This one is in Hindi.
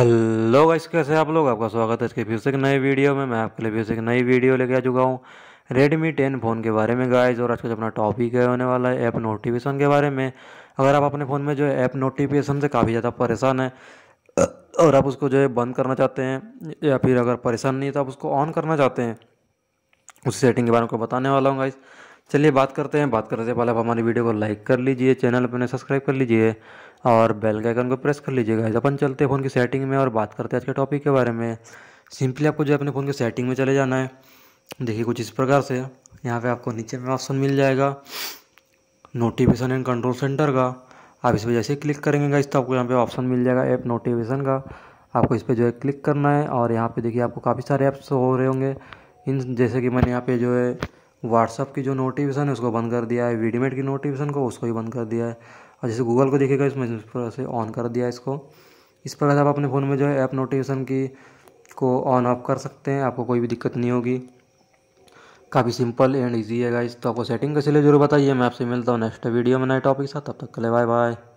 हेलो गाइस कैसे आप लोग आपका स्वागत है इसके फिर से एक नए वीडियो में मैं आपके लिए फिर से एक नई वीडियो लेके आ चुका हूँ रेडमी टेन फ़ोन के बारे में गाइस और आज का अपना टॉपिक है होने वाला है ऐप नोटिफिकेशन के बारे में अगर आप अपने फ़ोन में जो ऐप नोटिफिकेशन से काफ़ी ज़्यादा परेशान है और आप उसको जो है बंद करना चाहते हैं या फिर अगर परेशान नहीं है तो आप उसको ऑन करना चाहते हैं उस सेटिंग के बारे में बताने वाला हूँ गाइज़ चलिए बात करते हैं बात करने से पहले आप हमारी वीडियो को लाइक कर लीजिए चैनल अपने सब्सक्राइब कर लीजिए और बेल के आइकन को प्रेस कर लीजिएगा अपन चलते हैं फ़ोन की सेटिंग में और बात करते हैं आज के टॉपिक के बारे में सिंपली आपको जो है अपने फ़ोन की सेटिंग में चले जाना है देखिए कुछ इस प्रकार से यहाँ पर आपको नीचे में ऑप्शन मिल जाएगा नोटिफिकेशन एंड कंट्रोल सेंटर का आप इस पर जैसे क्लिक करेंगे इस तो आपको यहाँ पे ऑप्शन मिल जाएगा ऐप नोटिफिकेशन का आपको इस पर जो है क्लिक करना है और यहाँ पे देखिए आपको काफ़ी सारे ऐप्स हो रहे होंगे इन जैसे कि मैंने यहाँ पे जो है व्हाट्सअप की जो नोटिफिकेशन है उसको बंद कर दिया है वीडीमेट की नोटिफिकेशन को उसको ही बंद कर दिया है और जैसे गूगल को देखिएगा इसमें इस प्रकार से ऑन कर दिया है इसको इस प्रकार से आप अपने फ़ोन में जो है ऐप नोटिफिकेशन की को ऑन ऑफ कर सकते हैं आपको कोई भी दिक्कत नहीं होगी काफ़ी सिंपल एंड ईजी है इस तो आपको सेटिंग कैसे ले जरूर बताइए मैं आपसे मिलता हूँ नेक्स्ट वीडियो में नए टॉपिक के साथ तब तक के लिए बाय बाय